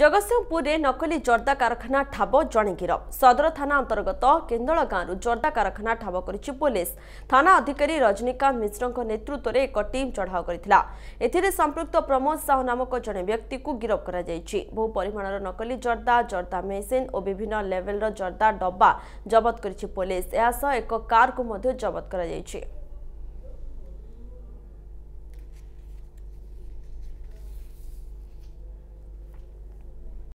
ଜଗତସିଂହପୁରରେ ନକଲି ଜର୍ଦ୍ଦା କାରଖାନା ଠାବ ଜଣେ ଗିରଫ ସଦର ଥାନା ଅନ୍ତର୍ଗତ କେନ୍ଦଳ ଗାଁରୁ ଜର୍ଦ୍ଦା କାରଖାନା ଠାବ କରିଛି ପୁଲିସ ଥାନା ଅଧିକାରୀ ରଜନୀକାନ୍ତ ମିଶ୍ରଙ୍କ ନେତୃତ୍ୱରେ ଏକ ଟିମ୍ ଚଢ଼ାଉ କରିଥିଲା ଏଥିରେ ସମ୍ପୃକ୍ତ ପ୍ରମୋଦ ସାହୁ ନାମକ ଜଣେ ବ୍ୟକ୍ତିକୁ ଗିରଫ କରାଯାଇଛି ବହୁ ପରିମାଣର ନକଲି ଜର୍ଦ୍ଦା ଜର୍ଦ୍ଦା ମେସିନ୍ ଓ ବିଭିନ୍ନ ଲେଭେଲ୍ର ଜର୍ଦ୍ଦା ଡବା ଜବତ କରିଛି ପୁଲିସ ଏହା ସହ ଏକ କାର୍କୁ ମଧ୍ୟ ଜବତ କରାଯାଇଛି